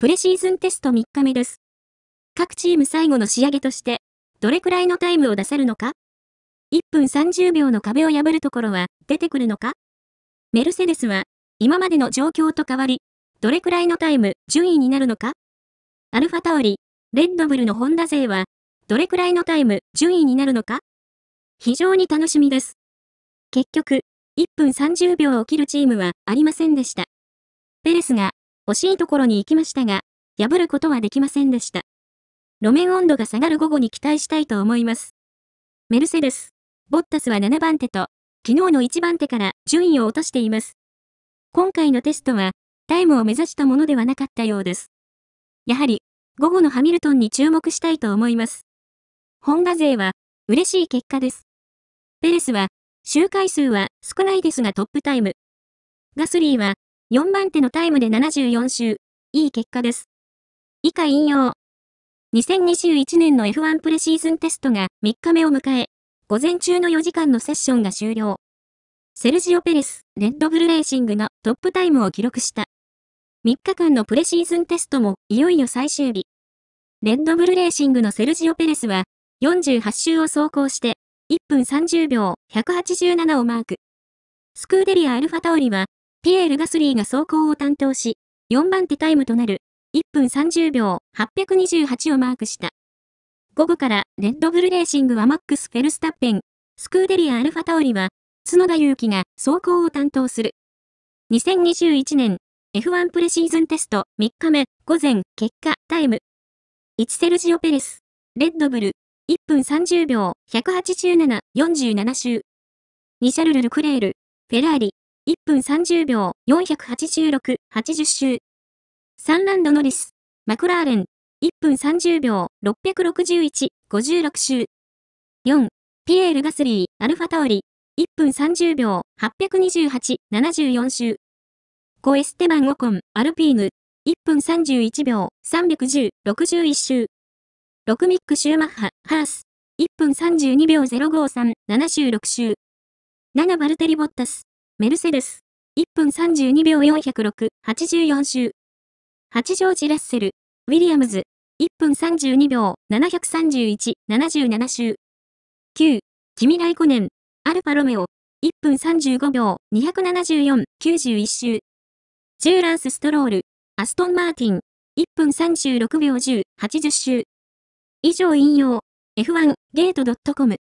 プレシーズンテスト3日目です。各チーム最後の仕上げとして、どれくらいのタイムを出せるのか ?1 分30秒の壁を破るところは出てくるのかメルセデスは、今までの状況と変わり、どれくらいのタイム、順位になるのかアルファタオリ、レッドブルのホンダ勢は、どれくらいのタイム、順位になるのか非常に楽しみです。結局、1分30秒を切るチームはありませんでした。ペレスが惜しいところに行きましたが、破ることはできませんでした。路面温度が下がる午後に期待したいと思います。メルセデス、ボッタスは7番手と、昨日の1番手から順位を落としています。今回のテストは、タイムを目指したものではなかったようです。やはり、午後のハミルトンに注目したいと思います。ホンダ勢は、嬉しい結果です。ペレスは、周回数は少ないですがトップタイム。ガスリーは、4番手のタイムで74周。いい結果です。以下引用。2021年の F1 プレシーズンテストが3日目を迎え、午前中の4時間のセッションが終了。セルジオ・ペレス、レッドブルレーシングがトップタイムを記録した。3日間のプレシーズンテストもいよいよ最終日。レッドブルレーシングのセルジオ・ペレスは、48周を走行して、1分30秒187をマーク。スクーデリア・アルファタオリは、ピエール・ガスリーが走行を担当し、4番手タイムとなる1分30秒828をマークした。午後からレッドブルレーシングはマックス・フェルスタッペン、スクーデリア・アルファタオリは角田祐希が走行を担当する。2021年 F1 プレシーズンテスト3日目午前結果タイム。1セルジオ・ペレス、レッドブル、1分30秒187、47周。2シャルル・ルクレール、フェラーリ、1分30秒、486、80周。3ランドノリス、マクラーレン、1分30秒、661、56周。4、ピエール・ガスリー、アルファタオリ、1分30秒、828、74周。5エステバン・オコン、アルピーヌ、1分31秒、310、61周。6ミック・シューマッハ、ハース、1分32秒053、76周。7バルテリ・ボッタス、メルセデス。1分32秒406、84周。八丈寺ラッセル、ウィリアムズ。1分32秒731、77周。9、君来5年、アルファロメオ。1分35秒274、91周。ジューランス・ストロール、アストン・マーティン。1分36秒10、80周。以上引用、F1 ゲート .com。